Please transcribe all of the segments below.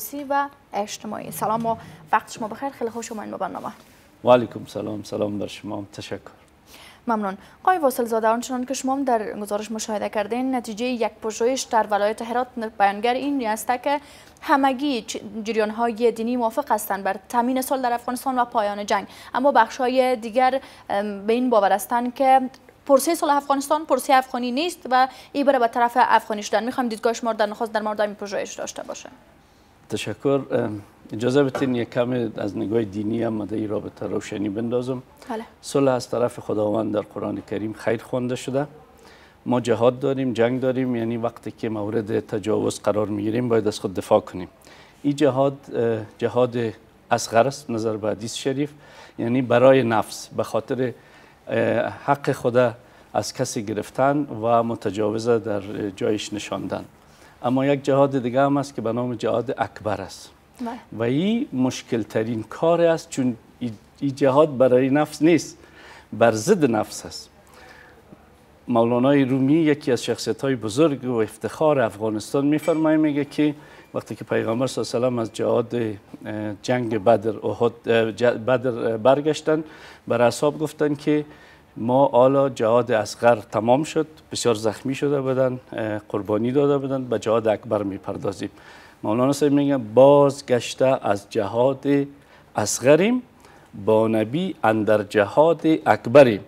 تخصصی و اجتماعی سلام و وقت شما بخیر خیلی خوش اومدین به برنامه و علیکم سلام سلام بر شما تشکر ممنون قای واصل زاده آنچنان که شما در گزارش مشاهده کردین نتیجه یک پژوهش در ولایت هرات بیانگر این است که همگی جریان های دینی موافق هستند بر تامین صلح در افغانستان و پایان جنگ اما بخش های دیگر به این باور هستند که پرسه صلح افغانستان پرسه افغانی نیست و ای بره به طرف افغانی شدن میخوام دیدگاه شما در نخواست در مورد این پژوهش داشته باشه تشکر اجازه بتین یک کمی از نگاه دینی هم مده رابطه روشنی بندازم بله. صلح از طرف خداوند در قرآن کریم خیر خونده شده ما جهاد داریم جنگ داریم یعنی وقتی که مورد تجاوز قرار میگیریم باید از خود دفاع کنیم این جهاد جهاد از است نظر به حدیث شریف یعنی برای نفس به خاطر حق خدا از کسی گرفتن و متجاوزه در جایش نشاندن اما یک جهاد دیگه هم است که به نام جهاد اکبر است بله. و این مشکل ترین کار است چون این جهاد برای نفس نیست بر ضد نفس است مولانا رومی یکی از شخصیت های بزرگ و افتخار افغانستان میفرمای میگه که وقتی که پیغمبر صلی الله از جهاد جنگ بدر بدر برگشتن بر اصحاب گفتن که ما حالا جهاد اصغر تمام شد بسیار زخمی شده بودن قربانی داده بودن به جهاد اکبر میپردازیم مولانا صاحب باز گشته از جهاد اصغریم با نبی اندر جهاد اکبریم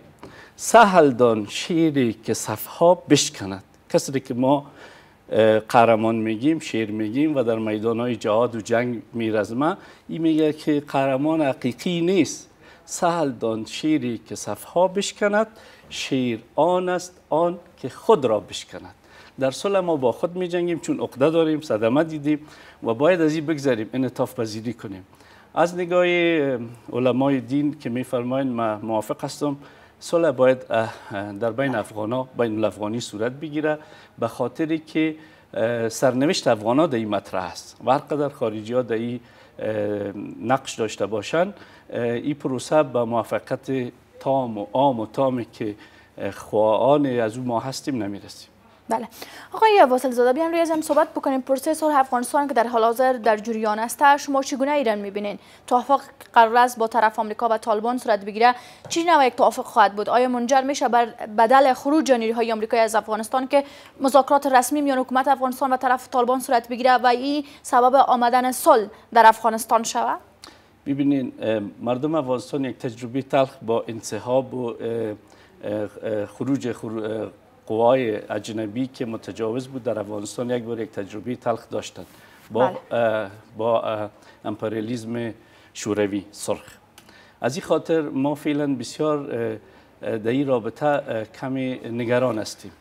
سهل دان شیری که صفها بشکند کسی که ما قهرمان میگیم شیر میگیم و در میدان های جهاد و جنگ میرزمه این میگه که قهرمان حقیقی نیست سهل دان شیری که صفها بشکند شیر آن است آن که خود را بشکند در صلح ما با خود می جنگیم چون عقده داریم صدمه دیدیم و باید از این بگذریم انطاف پذیری کنیم از نگاه علمای دین که میفرمایند ما موافق هستم صلح باید در بین افغانا بین الافغانی صورت بگیره به خاطری که سرنوشت افغانا در این مطرح است و هر قدر خارجی ها در این نقش داشته باشند این پروسه به موفقیت تام و عام و تامی که خواهان از او ما هستیم نمیرسیم بله آقای واصل زاده بیان روی هم صحبت بکنیم پروسه افغانستان که در حال حاضر در جریان است شما چگونه ایران میبینین توافق قرار است با طرف آمریکا و طالبان صورت بگیره چی نوع یک توافق خواهد بود آیا منجر میشه بر بدل خروج نیروهای آمریکایی از افغانستان که مذاکرات رسمی میان حکومت افغانستان و طرف طالبان صورت بگیره و این سبب آمدن صلح در افغانستان شود ببینین مردم افغانستان یک تجربه تلخ با انتخاب و خروج قوای اجنبی که متجاوز بود در افغانستان یک بار یک تجربه تلخ داشتند با بله. با امپریالیزم شوروی سرخ از این خاطر ما فعلا بسیار در این رابطه کمی نگران هستیم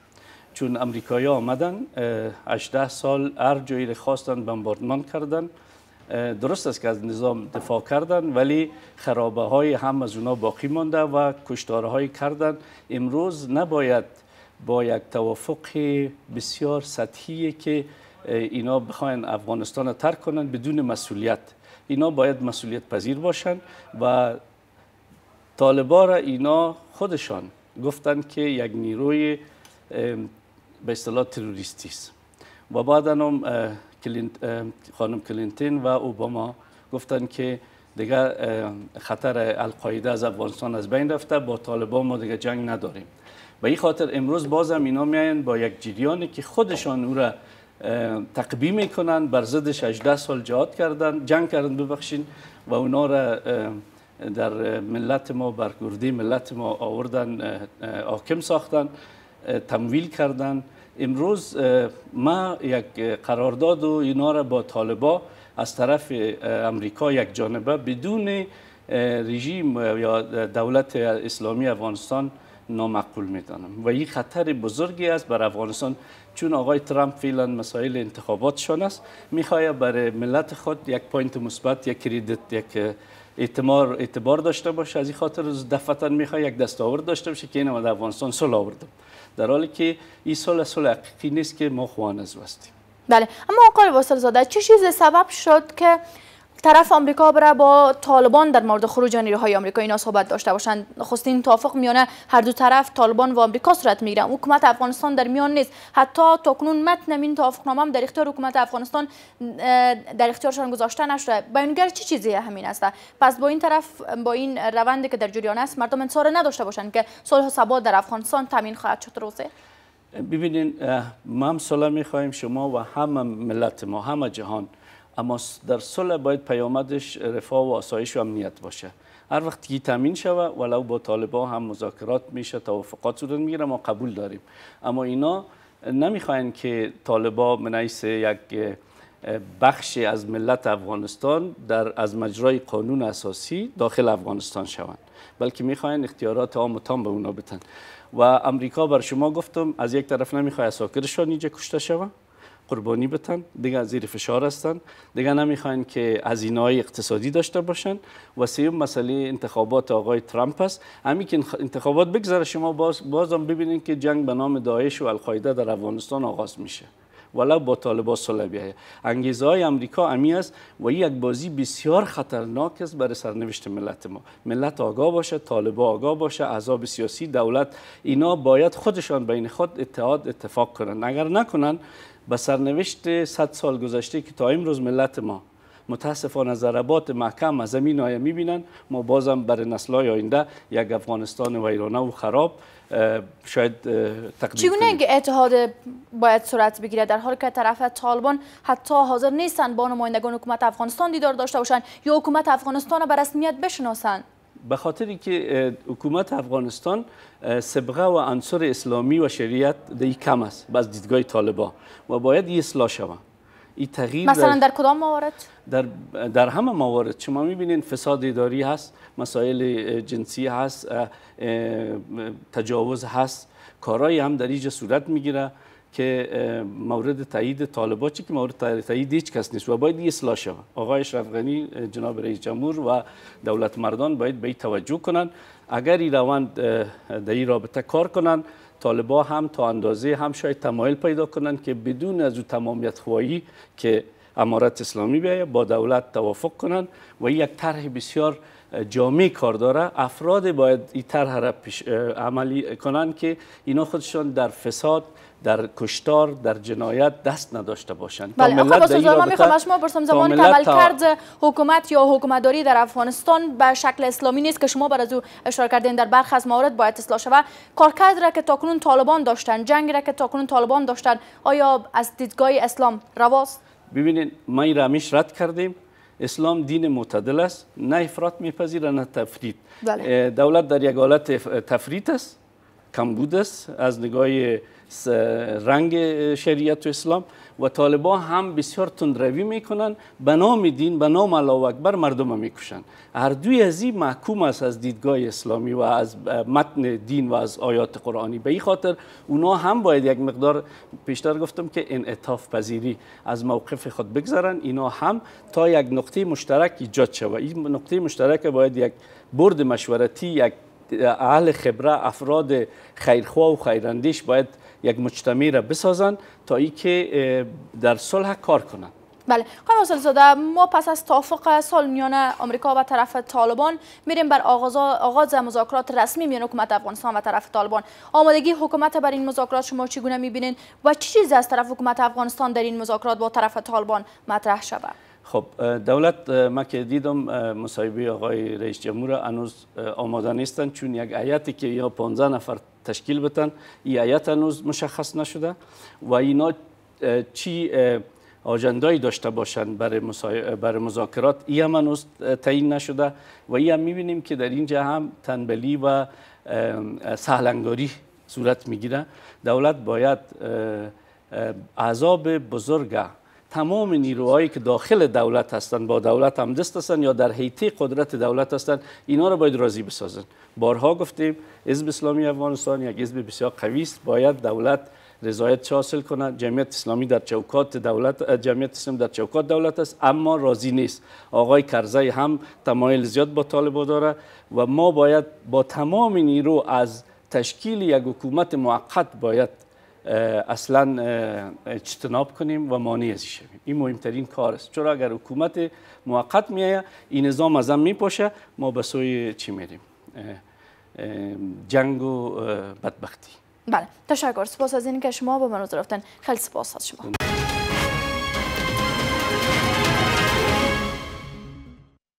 چون امریکایی آمدن 18 سال هر جایی خواستن بمباردمان کردن درست است که از نظام دفاع کردن ولی خرابه های هم از اونا باقی مانده و های کردن امروز نباید با یک توافق بسیار سطحی که اینا بخواین افغانستان را ترک کنند بدون مسئولیت اینا باید مسئولیت پذیر باشند و طالبا را اینا خودشان گفتند که یک نیروی به اصطلاح تروریستی است و بعد هم خانم کلینتین و اوباما گفتند که دیگه خطر القاعده از افغانستان از بین رفته با طالبان ما دیگه جنگ نداریم و این خاطر امروز باز هم اینا میاین با یک جریانی که خودشان او را تقبی میکنن بر ضد 18 سال جهاد کردن جنگ کردن ببخشین و اونا را در ملت ما برگردی ملت ما آوردن حاکم ساختن تمویل کردن امروز ما یک قرارداد و اینا را با طالبا از طرف امریکا یک جانبه بدون رژیم یا دولت اسلامی افغانستان نامقبول میدانم و این خطر بزرگی است بر افغانستان چون آقای ترامپ فعلا مسائل انتخاباتشان است میخواد برای ملت خود یک پوینت مثبت یک کریدیت یک اعتبار اعتبار داشته باشه از این خاطر دفعتا میخوای یک دستاورد داشته باشه که اینم در افغانستان سال آوردم در حالی که این سال صلح حقیقی نیست که ما خوانز هستیم بله اما آقای واصل زاده چه چیز سبب شد که طرف آمریکا برای با طالبان در مورد خروج نیروهای آمریکا اینا صحبت داشته باشند نخستین توافق میانه هر دو طرف طالبان و آمریکا صورت میگیره حکومت افغانستان در میان نیست حتی تاکنون متن این توافقنامه هم در اختیار حکومت افغانستان در اختیارشان گذاشته نشده بیانگر چه چی چیزی همین است پس با این طرف با این روندی که در جریان است مردم انتظار نداشته باشند که صلح و ثبات در افغانستان تامین خواهد شد روزه ببینین ما هم صلح شما و همه ملت ما همه جهان اما در صلح باید پیامدش رفاه و آسایش و امنیت باشه هر وقت که تامین شوه ولو با طالبا هم مذاکرات میشه توافقات صورت میگیره ما قبول داریم اما اینا نمیخواین که طالبا منعیس یک بخش از ملت افغانستان در از مجرای قانون اساسی داخل افغانستان شوند بلکه میخواین اختیارات عام تام به اونا بتن و امریکا بر شما گفتم از یک طرف نمیخواد ساکرشان اینجا کشته شوند قربانی بتن دیگه زیر فشار هستن دیگه نمیخواین که از اینای اقتصادی داشته باشن و سیوم مسئله انتخابات آقای ترامپ است همین که انتخابات بگذره شما باز بازم ببینین که جنگ به نام داعش و القاعده در افغانستان آغاز میشه ولا با طالبا صلح انگیزه های امریکا امی است و یک بازی بسیار خطرناک است برای سرنوشت ملت ما ملت آگاه باشه طالبا آگاه باشه عذاب سیاسی دولت اینا باید خودشان بین خود اتحاد اتفاق کنند اگر نکنند به سرنوشت 100 سال گذشته که تا امروز ملت ما متاسفانه ضربات محکم از زمین های میبینن ما بازم بر نسل های آینده یک افغانستان ویرانه و خراب شاید تقدیم چگونه اتحاد باید صورت بگیره در حال که طرف طالبان حتی حاضر نیستن با نمایندگان حکومت افغانستان دیدار داشته باشند یا حکومت افغانستان را به رسمیت بشناسند به خاطری که حکومت افغانستان سبغه و انصر اسلامی و شریعت دی کم است باز دیدگاه طالبا و باید یه اصلاح شوه این تغییر مثلا در کدام موارد در در همه موارد شما میبینین فساد اداری هست مسائل جنسی هست تجاوز هست کارهای هم در اینجا صورت میگیره که مورد تایید طالبا چی که مورد تایید هیچ کس نیست و باید اصلاح شود آقای اشرف غنی جناب رئیس جمهور و دولت مردان باید به توجه کنند اگر این روند در این رابطه کار کنند طالبا هم تا اندازه هم شاید تمایل پیدا کنند که بدون از او تمامیت خواهی که امارت اسلامی بیاید با دولت توافق کنند و یک طرح بسیار جامعه کار داره افراد باید این طرح را عملی کنند که اینا خودشان در فساد در کشتار در جنایت دست نداشته باشند بله ملت زمان شما زمان که کرد حکومت یا حکومتداری در افغانستان به شکل اسلامی نیست که شما بر از او اشاره کردین در برخ از موارد باید اصلاح شود کارکرد را که تاکنون طالبان داشتن جنگ را که تاکنون طالبان داشتن آیا از دیدگاه اسلام رواست ببینید ما این رمیش رد کردیم اسلام دین متدل است نه افراد میپذیره نه تفرید بله. دولت در یک حالت تفرید است کمبود است از نگاه رنگ شریعت و اسلام و طالبا هم بسیار تندروی میکنن به نام دین به نام الله اکبر مردم میکشن هر دوی از این محکوم است از دیدگاه اسلامی و از متن دین و از آیات قرآنی به این خاطر اونا هم باید یک مقدار پیشتر گفتم که انعطاف پذیری از موقف خود بگذارن اینا هم تا یک نقطه مشترک ایجاد شود این نقطه مشترک باید یک برد مشورتی یک اهل خبره افراد خیرخواه و خیراندیش باید یک مجتمعی را بسازن تا ای که در صلح کار کنند بله خانم حاصل زاده ما پس از توافق سال میان آمریکا و طرف طالبان میریم بر آغاز آغاز مذاکرات رسمی میان حکومت افغانستان و طرف طالبان آمادگی حکومت بر این مذاکرات شما چگونه میبینین و چه چیزی از طرف حکومت افغانستان در این مذاکرات با طرف طالبان مطرح شود خب دولت ما که دیدم مصاحبه آقای رئیس جمهور هنوز آماده نیستن چون یک عیتی که یا 15 نفر تشکیل بدن این هنوز مشخص نشده و اینا چی آجندایی داشته باشند برای, برای مذاکرات ای هم هنوز تعیین نشده و ای هم میبینیم که در اینجا هم تنبلی و سهلنگاری صورت میگیره دولت باید عذاب بزرگ تمام نیروهایی که داخل دولت هستند با دولت هم دست هستند یا در حیطه قدرت دولت هستند اینا رو باید راضی بسازند بارها گفتیم حزب اسلامی افغانستان یک حزب بسیار قوی است باید دولت رضایت حاصل کند جمعیت اسلامی در چوکات دولت جمعیت اسلامی در چوکات دولت است اما راضی نیست آقای کرزی هم تمایل زیاد با طالب داره و ما باید با تمام نیرو از تشکیل یک حکومت موقت باید اصلا اجتناب کنیم و ازی شویم این مهمترین کار است چرا اگر حکومت موقت میایه این نظام ازم پاشه ما به سوی چی میریم جنگ و بدبختی بله تشکر سپاس از اینکه شما با من رفتن خیلی سپاس از شما